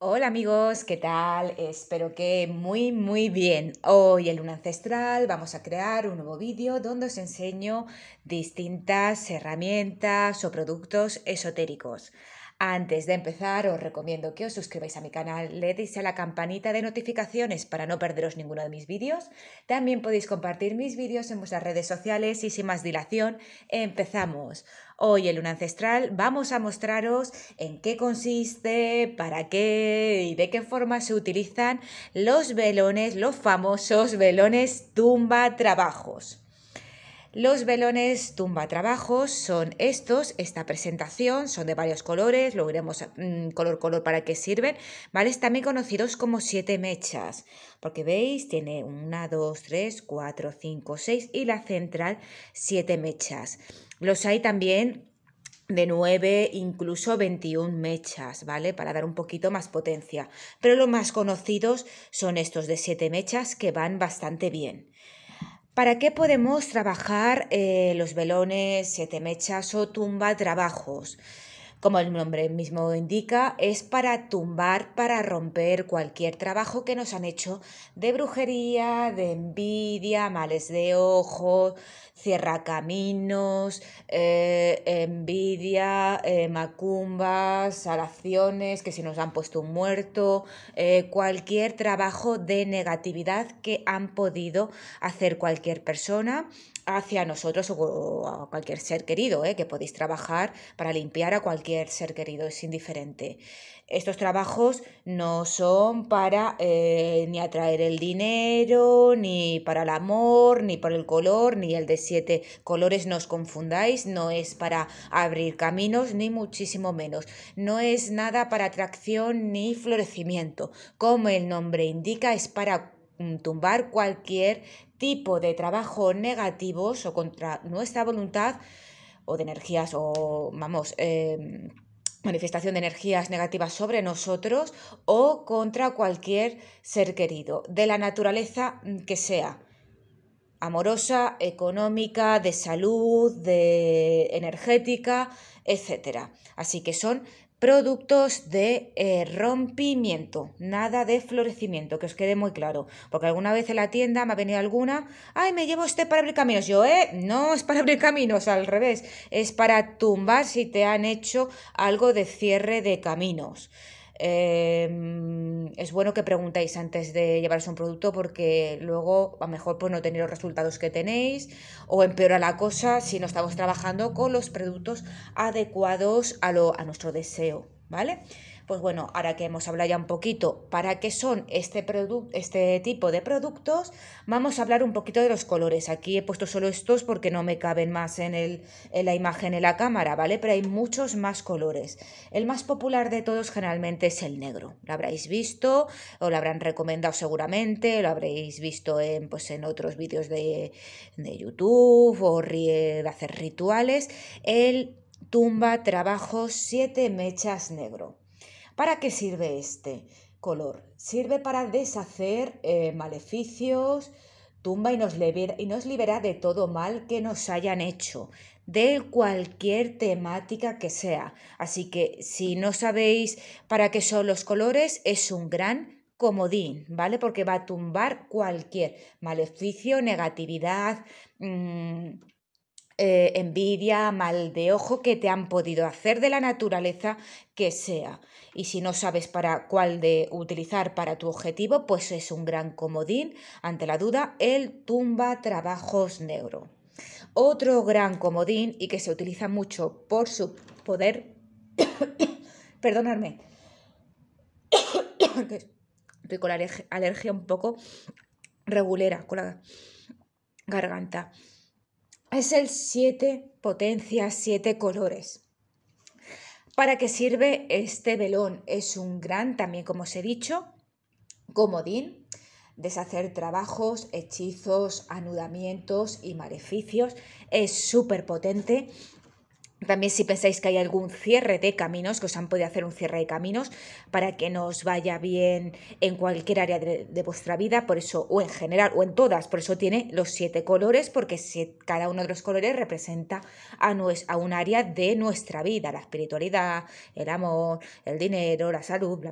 Hola amigos, ¿qué tal? Espero que muy muy bien. Hoy en Luna Ancestral vamos a crear un nuevo vídeo donde os enseño distintas herramientas o productos esotéricos. Antes de empezar, os recomiendo que os suscribáis a mi canal, le deis a la campanita de notificaciones para no perderos ninguno de mis vídeos. También podéis compartir mis vídeos en vuestras redes sociales y sin más dilación, empezamos. Hoy en Luna Ancestral vamos a mostraros en qué consiste, para qué y de qué forma se utilizan los velones, los famosos velones tumba trabajos. Los velones tumba trabajos son estos, esta presentación, son de varios colores, lo veremos mm, color color para qué sirven, ¿vale? Están conocidos como siete mechas, porque veis, tiene una, dos, tres, cuatro, cinco, seis y la central siete mechas. Los hay también de 9, incluso 21 mechas, ¿vale? Para dar un poquito más potencia. Pero los más conocidos son estos de 7 mechas que van bastante bien. ¿Para qué podemos trabajar eh, los velones, siete mechas o tumba trabajos? Como el nombre mismo indica, es para tumbar, para romper cualquier trabajo que nos han hecho de brujería, de envidia, males de ojo, cierra caminos, eh, envidia, eh, macumbas, salaciones, que si nos han puesto un muerto, eh, cualquier trabajo de negatividad que han podido hacer cualquier persona hacia nosotros o a cualquier ser querido, ¿eh? que podéis trabajar para limpiar a cualquier ser querido, es indiferente. Estos trabajos no son para eh, ni atraer el dinero, ni para el amor, ni por el color, ni el de siete colores, no os confundáis, no es para abrir caminos, ni muchísimo menos. No es nada para atracción ni florecimiento. Como el nombre indica, es para Mm, tumbar cualquier tipo de trabajo negativos o contra nuestra voluntad o de energías o, vamos, em, manifestación de energías negativas sobre nosotros o contra cualquier ser querido, de la naturaleza que sea, amorosa, económica, de salud, de energética, etc. Así que son productos de eh, rompimiento, nada de florecimiento, que os quede muy claro, porque alguna vez en la tienda me ha venido alguna, ay, me llevo este para abrir caminos, yo, eh, no es para abrir caminos, al revés, es para tumbar si te han hecho algo de cierre de caminos. Em, es bueno que preguntéis antes de llevaros un producto porque luego a lo mejor pues, no tenéis los resultados que tenéis o empeora la cosa si no estamos trabajando con los productos adecuados a, lo, a nuestro deseo, ¿vale? pues bueno, ahora que hemos hablado ya un poquito para qué son este, este tipo de productos, vamos a hablar un poquito de los colores. Aquí he puesto solo estos porque no me caben más en, la imagen en la cámara, ¿vale? Pero hay muchos más colores. El más popular de todos generalmente es el negro. Lo habréis visto o lo habrán recomendado seguramente, lo habréis visto en, pues, en otros vídeos de, de YouTube o de hacer rituales. El tumba trabajo siete mechas negro. ¿Para qué sirve este color? Sirve para deshacer eh, maleficios, tumba y nos, libera, y nos libera de todo mal que nos hayan hecho, de cualquier temática que sea. Así que si no sabéis para qué son los colores, es un gran comodín, ¿vale? Porque va a tumbar cualquier maleficio, negatividad, mm, eh, envidia, mal de ojo que te han podido hacer de la naturaleza que sea. Y si no sabes para cuál de utilizar para tu objetivo, pues es un gran comodín, ante la duda, el tumba trabajos negro. Otro gran comodín y que se utiliza mucho por su poder. Perdonadme. Estoy con la alergia un poco regulera con la garganta es el 7 potencia 7 colores. ¿Para qué sirve este velón? Es un gran, también como os he dicho, comodín, deshacer trabajos, hechizos, anudamientos y maleficios. Es súper potente también si pensáis que hay algún cierre de caminos, que os han podido hacer un cierre de caminos para que nos vaya bien en cualquier área de, vuestra vida, por eso, o en general, o en todas, por eso tiene los siete colores, porque cada uno de los colores representa a, a un área de nuestra vida, la espiritualidad, el amor, el dinero, la salud,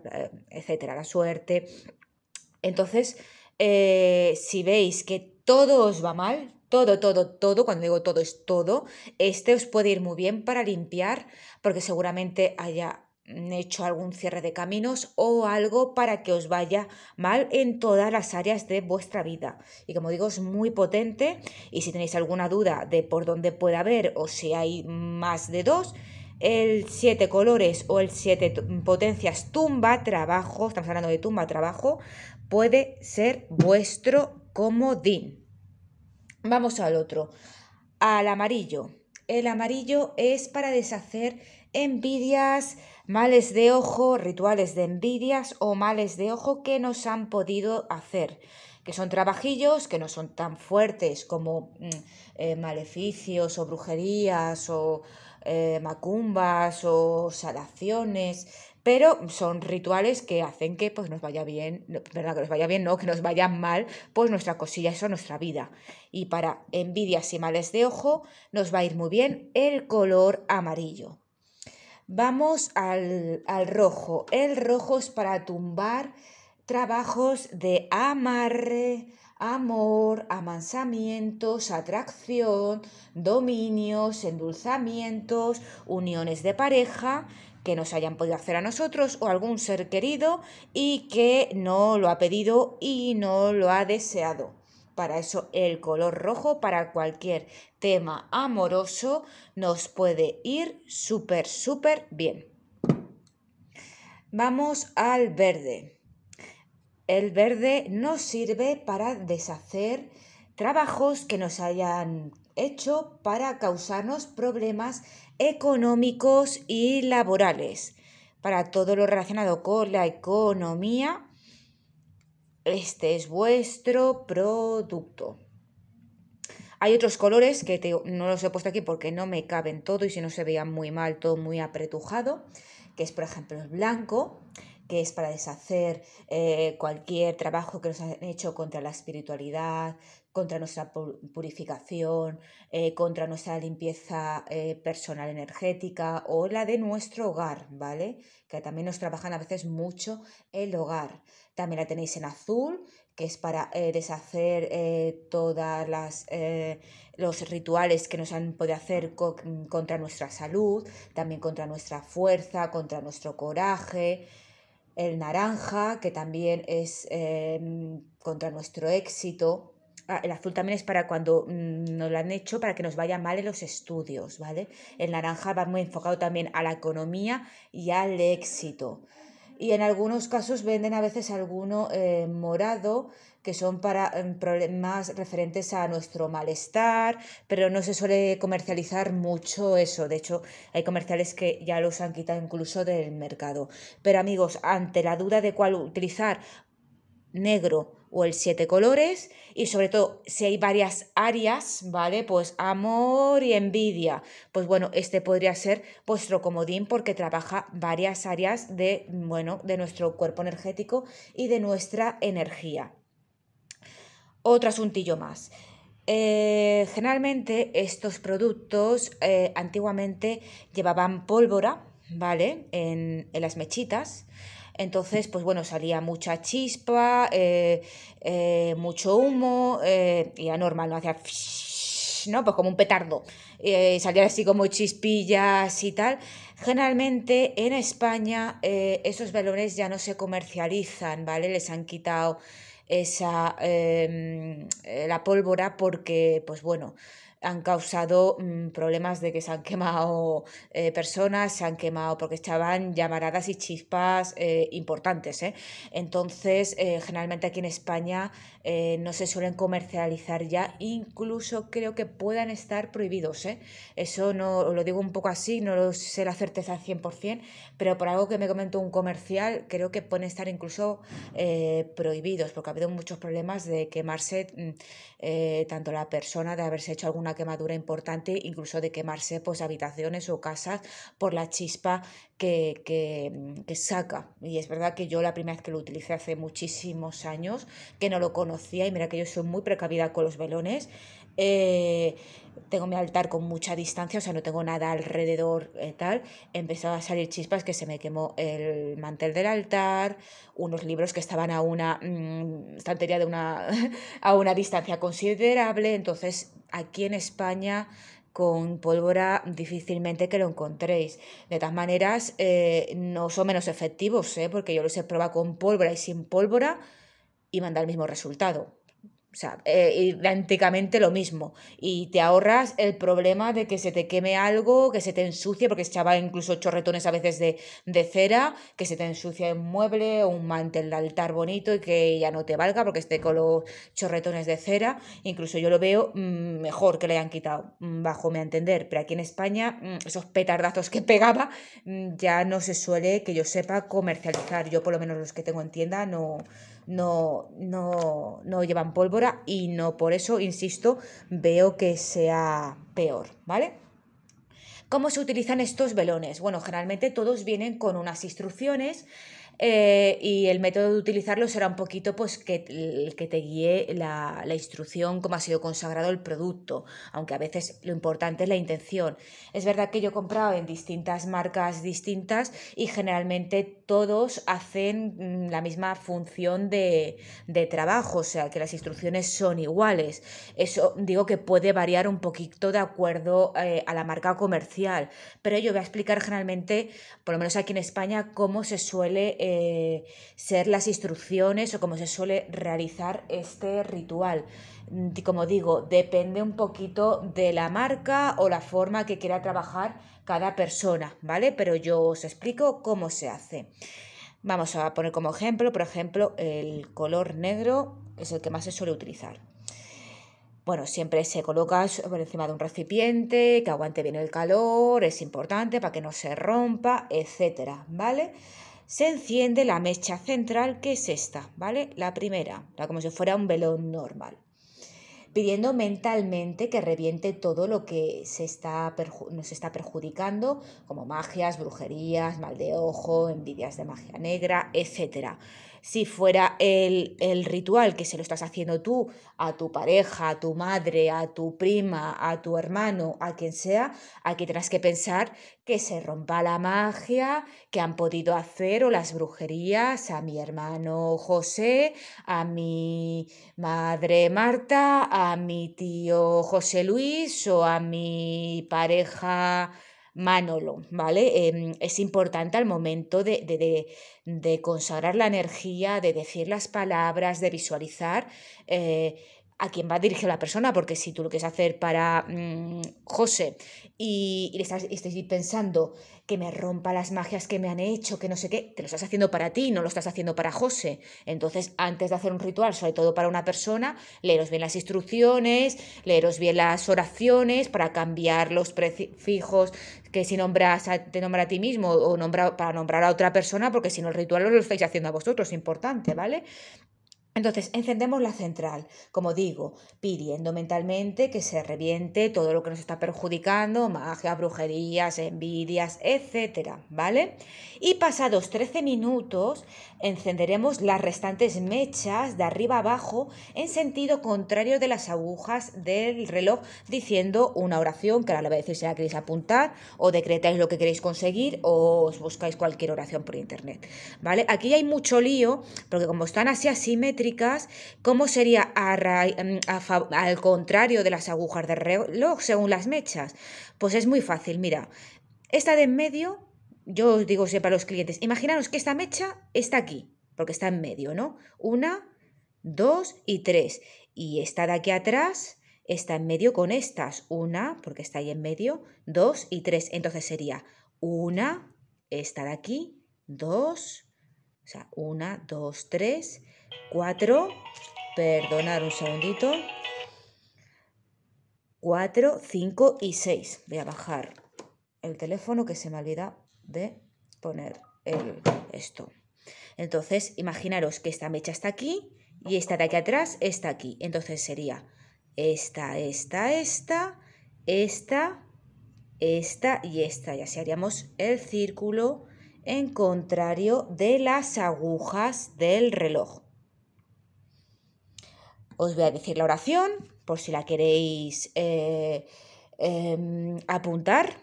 etcétera, la suerte. Entonces, eh, si veis que todo os va mal, todo, todo, todo, cuando digo todo es todo, este os puede ir muy bien para limpiar porque seguramente haya mm, hecho algún cierre de caminos o algo para que os vaya mal en todas las áreas de vuestra vida. Y como digo, es muy potente y si tenéis alguna duda de por dónde puede haber o si hay más de dos, el siete colores o el 7 potencias tumba trabajo, estamos hablando de tumba trabajo, puede ser vuestro comodín. Vamos al otro, al amarillo. El amarillo es para deshacer envidias, males de ojo, rituales de envidias o males de ojo que nos han podido hacer, que son trabajillos que no son tan fuertes como mm, eh, maleficios o brujerías o eh, macumbas o salaciones, pero son rituales que hacen que pues, nos vaya bien, ¿verdad? Que nos vaya bien, no, que nos vaya mal, pues nuestra cosilla, eso, nuestra vida. Y para envidias y males de ojo, nos va a ir muy bien el color amarillo. Vamos al, al rojo. El rojo es para tumbar trabajos de amarre, amor, amansamientos, atracción, dominios, endulzamientos, uniones de pareja que nos hayan podido hacer a nosotros o algún ser querido y que no lo ha pedido y no lo ha deseado. Para eso el color rojo para cualquier tema amoroso nos puede ir súper, súper bien. Vamos al verde. El verde nos sirve para deshacer trabajos que nos hayan hecho para causarnos problemas económicos y laborales. Para todo lo relacionado con la economía, este es vuestro producto. Hay otros colores que no los he puesto aquí porque no me caben todo y si no se veía muy mal, todo muy apretujado, que es por ejemplo el blanco, que es para deshacer eh, cualquier trabajo que nos han hecho contra la espiritualidad, contra nuestra purificación, eh, contra nuestra limpieza eh, personal energética o la de nuestro hogar, ¿vale? Que también nos trabajan a veces mucho el hogar. También la tenéis en azul, que es para deshacer todos los rituales que nos han podido hacer contra nuestra salud, también contra nuestra fuerza, contra nuestro coraje, el naranja, que también es em, contra nuestro éxito. Ah, el azul también es para cuando mm, nos lo han hecho para que nos vaya mal en los estudios, ¿vale? El naranja va muy enfocado también a la economía y al éxito. Y en algunos casos venden a veces alguno eh, morado que son para em, problemas referentes a nuestro malestar, pero no se suele comercializar mucho eso. De hecho, hay comerciales que ya los han quitado incluso del mercado. Pero amigos, ante la duda de cuál utilizar negro o el siete colores y sobre todo si hay varias áreas, ¿vale? Pues amor y envidia. Pues bueno, este podría ser vuestro comodín porque trabaja varias áreas de, bueno, de nuestro cuerpo energético y de nuestra energía. Otro asuntillo más. Eh, generalmente estos productos eh, antiguamente llevaban pólvora, ¿vale? En, las mechitas. Entonces, pues bueno, salía mucha chispa, eh, mucho humo, y anormal normal, no hacía... ¿no? Pues como un petardo. Eh, salían así como chispillas y tal. Generalmente en España esos velones ya no se comercializan, ¿vale? Les han quitado esa, em, eh, la pólvora porque, pues bueno, han causado mm, problemas de que se han quemado eh, personas, se han quemado porque echaban llamaradas y chispas eh, importantes. ¿eh? Entonces, generalmente aquí en España no se suelen comercializar ya, incluso creo que puedan estar prohibidos. Eso no lo digo un poco así, no lo sé la certeza al 100%, pero por algo que me comentó un comercial, creo que pueden estar incluso prohibidos, porque ha habido muchos problemas de quemarse mm, tanto la persona de haberse hecho alguna quemadura importante, incluso de quemarse pues, habitaciones o casas por la chispa que, saca. Y es verdad que yo la primera vez que lo utilicé hace muchísimos años, que no lo conocía, y mira que yo soy muy precavida con los velones, eh, tengo mi altar con mucha distancia, o sea, no tengo nada alrededor eh, tal. empezaba a salir chispas que se me quemó el mantel del altar, unos libros que estaban a una mm, estantería de una a una distancia considerable. Entonces, aquí en España con pólvora difícilmente que lo encontréis. De todas maneras, eh, no son menos efectivos, ¿eh? porque yo los he probado con pólvora y sin pólvora y me han dado el mismo resultado. O sea, eh, idénticamente lo mismo. Y te ahorras el problema de que se te queme algo, que se te ensucie, porque echaba incluso chorretones a veces de, cera, que se te ensucia un mueble o un mantel de altar bonito y que ya no te valga porque esté con los chorretones de cera. Incluso yo lo veo mm, mejor que le hayan quitado, mm, bajo mi entender. Pero aquí en España, mm, esos petardazos que pegaba ya no se suele, que yo sepa, comercializar. Yo, por lo menos los que tengo en tienda, no no, no, no llevan pólvora y no por eso, insisto, veo que sea peor, ¿vale? ¿Cómo se utilizan estos velones? Bueno, generalmente todos vienen con unas instrucciones eh, y el método de utilizarlo será un poquito pues que, que te guíe la, instrucción, cómo ha sido consagrado el producto, aunque a veces lo importante es la intención. Es verdad que yo he comprado en distintas marcas distintas y generalmente todos hacen mm, la misma función de, trabajo, o sea que las instrucciones son iguales. Eso digo que puede variar un poquito de acuerdo eh, a la marca comercial, pero yo voy a explicar generalmente, por lo menos aquí en España, cómo se suele... Eh, eh, ser las instrucciones o cómo se suele realizar este ritual. Mm, como digo, depende un poquito de la marca o la forma que quiera trabajar cada persona, ¿vale? Pero yo os explico cómo se hace. Vamos a poner como ejemplo, por ejemplo, el color negro es el que más se suele utilizar. Bueno, siempre se coloca por encima de un recipiente que aguante bien el calor, es importante para que no se rompa, etcétera, ¿vale? se enciende la mecha central, que es esta, ¿vale? La primera, como si fuera un velón normal, pidiendo mentalmente que reviente todo lo que se está nos está perjudicando, como magias, brujerías, mal de ojo, envidias de magia negra, etc si fuera el, ritual que se lo estás haciendo tú a tu pareja, a tu madre, a tu prima, a tu hermano, a quien sea, aquí tendrás que pensar que se rompa la magia que han podido hacer o las brujerías a mi hermano José, a mi madre Marta, a mi tío José Luis o a mi pareja Manolo, ¿vale? Em, es importante al momento de, consagrar la energía, de decir las palabras, de visualizar. Eh, a quién va dirigido la persona, porque si tú lo quieres hacer para mm, José y, le estás, pensando que me rompa las magias que me han hecho, que no sé qué, te lo estás haciendo para ti, no lo estás haciendo para José. Entonces, antes de hacer un ritual, sobre todo para una persona, leeros bien las instrucciones, leeros bien las oraciones para cambiar los prefijos que si nombras a, te nombra a ti mismo o para nombrar a otra persona, porque si no el ritual lo estáis haciendo a vosotros, es importante, ¿vale? Entonces, encendemos la central, como digo, pidiendo mentalmente que se reviente todo lo que nos está perjudicando, magia, brujerías, envidias, etc. ¿vale? Y pasados 13 minutos, encenderemos las restantes mechas de arriba abajo en sentido contrario de las agujas del reloj, diciendo una oración, que ahora le voy a decir si la queréis apuntar, o decretáis lo que queréis conseguir, o os buscáis cualquier oración por internet, ¿vale? Aquí hay mucho lío, porque como están así asimétricos, ¿Cómo sería mm, al contrario de las agujas de reloj según las mechas? Pues es muy fácil, mira, esta de en medio, yo os digo sé para los clientes, imaginaros que esta mecha está aquí, porque está en medio, ¿no? Una, dos y tres. Y esta de aquí atrás está en medio con estas. Una, porque está ahí en medio, dos y tres. Entonces sería una, esta de aquí, dos, o sea, una, dos, tres, 4, perdonar un segundito, 4, 5 y 6. Voy a bajar el teléfono que se me olvida de poner esto. Entonces, imaginaros que esta mecha está aquí y esta de aquí atrás está aquí. Entonces sería esta, esta, esta, esta, esta y esta. Y así haríamos el círculo en contrario de las agujas del reloj. Os voy a decir la oración por si la queréis eh, em, apuntar.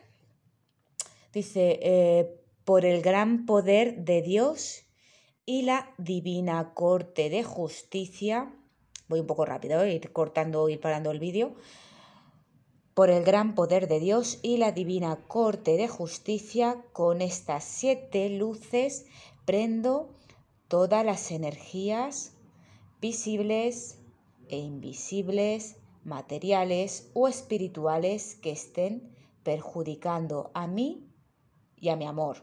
Dice, eh, por el gran poder de Dios y la divina corte de justicia. Voy un poco rápido, eh, ir cortando, y parando el vídeo. Por el gran poder de Dios y la divina corte de justicia, con estas siete luces prendo todas las energías visibles, e invisibles, materiales o espirituales que estén perjudicando a mí y a mi amor.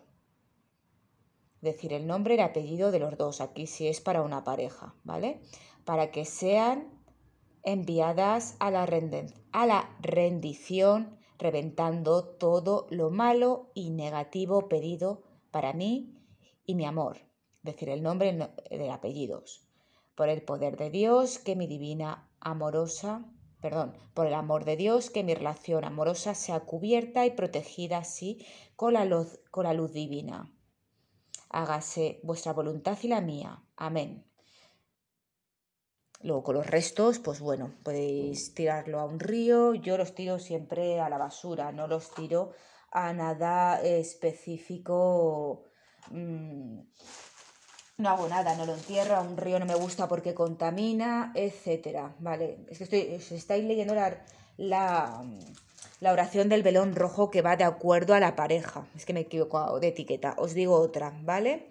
Decir el nombre y el apellido de los dos, aquí si es para una pareja, ¿vale? Para que sean enviadas a la, a la rendición, reventando todo lo malo y negativo pedido para mí y mi amor. Decir el nombre y el apellidos por el poder de Dios que mi divina amorosa, perdón, por el amor de Dios que mi relación amorosa sea cubierta y protegida así con la luz, con la luz divina. Hágase vuestra voluntad y la mía. Amén. Luego con los restos, pues bueno, podéis tirarlo a un río. Yo los tiro siempre a la basura, no los tiro a nada específico. Mm, no hago nada, no lo entierro, un río no me gusta porque contamina, etcétera. Vale, es que estoy, os estáis leyendo la, la, oración del velón rojo que va de acuerdo a la pareja. Es que me equivoco de etiqueta, os digo otra, ¿vale? vale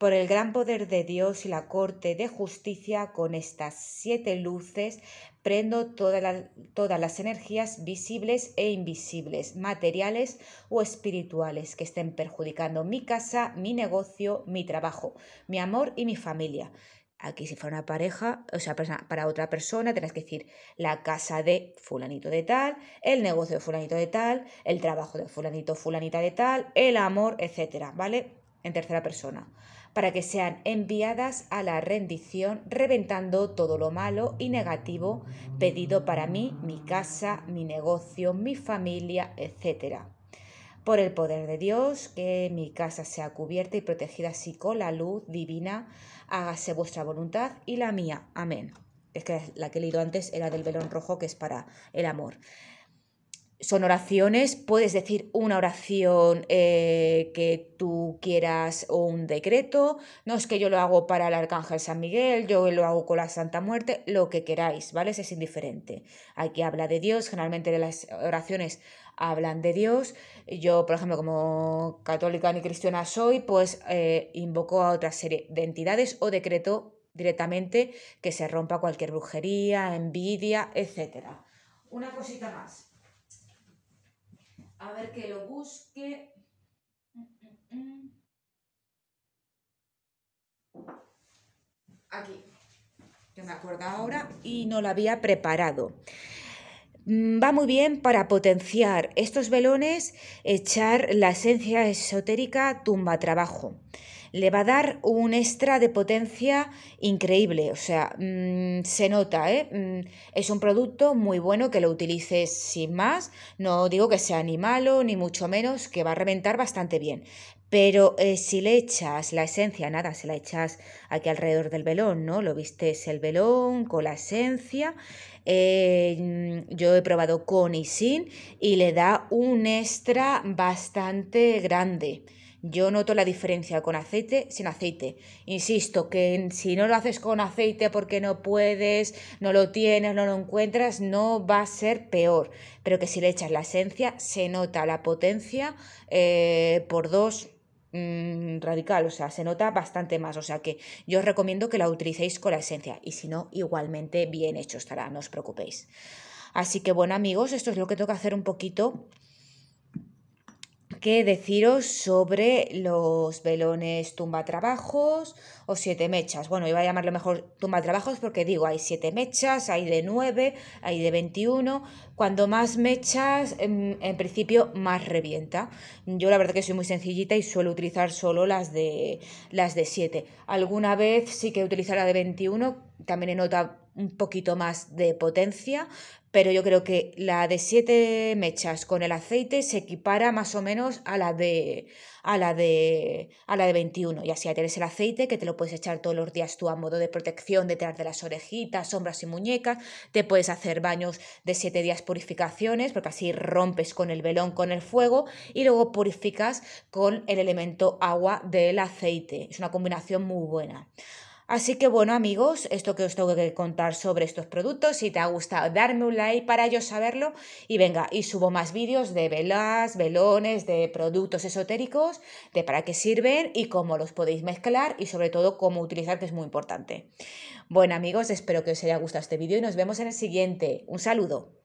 por el gran poder de Dios y la corte de justicia, con estas siete luces prendo todas las energías visibles e invisibles, materiales o espirituales que estén perjudicando mi casa, mi negocio, mi trabajo, mi amor y mi familia. Aquí si fuera una pareja, o sea, para otra persona, tendrás que decir la casa de fulanito de tal, el negocio de fulanito de tal, el trabajo de fulanito, fulanita de tal, el amor, etcétera, ¿vale? En tercera persona para que sean enviadas a la rendición, reventando todo lo malo y negativo pedido para mí, mi casa, mi negocio, mi familia, etc. Por el poder de Dios, que mi casa sea cubierta y protegida así con la luz divina, hágase vuestra voluntad y la mía. Amén. Es que la que he leído antes era del velón rojo, que es para el amor son oraciones, puedes decir una oración eh, que tú quieras o un decreto, no es que yo lo hago para el Arcángel San Miguel, yo lo hago con la Santa Muerte, lo que queráis, ¿vale? es indiferente. Aquí habla de Dios, generalmente las oraciones hablan de Dios. Yo, por ejemplo, como católica ni cristiana soy, pues eh, invoco a otra serie de entidades o decreto directamente que se rompa cualquier brujería, envidia, etc. Una cosita más. A ver que lo busque. Aquí, que me acuerdo ahora y no lo había preparado. Mm, va muy bien para potenciar estos velones, echar la esencia esotérica tumba trabajo le va a dar un extra de potencia increíble. O sea, mm, se nota, ¿eh? mm, es un producto muy bueno que lo utilices sin más. No digo que sea ni malo, ni mucho menos, que va a reventar bastante bien. Pero eh, si le echas la esencia, nada, se la echas aquí alrededor del velón, ¿no? Lo vistes el velón con la esencia. Eh, mm, yo he probado con y sin y le da un extra bastante grande. Yo noto la diferencia con aceite, sin aceite. Insisto, que si no lo haces con aceite porque no puedes, no lo tienes, no lo encuentras, no va a ser peor. Pero que si le echas la esencia, se nota la potencia eh, por dos mm, radical, o sea, se nota bastante más, o sea que yo os recomiendo que la utilicéis con la esencia y si no, igualmente bien hecho estará, no os preocupéis. Así que bueno amigos, esto es lo que toca hacer un poquito qué deciros sobre los velones tumba trabajos o siete mechas. Bueno, iba a llamarlo mejor tumba trabajos porque digo, hay siete mechas, hay de nueve, hay de 21. Cuando más mechas, em, en, principio más revienta. Yo la verdad que soy muy sencillita y suelo utilizar solo las de las de 7. Alguna vez sí que utilizar la de 21, también he notado un poquito más de potencia, pero yo creo que la de 7 mechas con el aceite se equipara más o menos a la de a la de a la de 21 y así ya tienes el aceite que te lo puedes echar todos los días tú a modo de protección detrás de las orejitas, sombras y muñecas, te puedes hacer baños de siete días purificaciones porque así rompes con el velón con el fuego y luego purificas con el elemento agua del aceite. Es una combinación muy buena. Así que bueno amigos, esto que os tengo que contar sobre estos productos, si te ha gustado darme un like para yo saberlo y venga, y subo más vídeos de velas, velones, de productos esotéricos, de para qué sirven y cómo los podéis mezclar y sobre todo cómo utilizar que es muy importante. Bueno amigos, espero que os haya gustado este vídeo y nos vemos en el siguiente. Un saludo.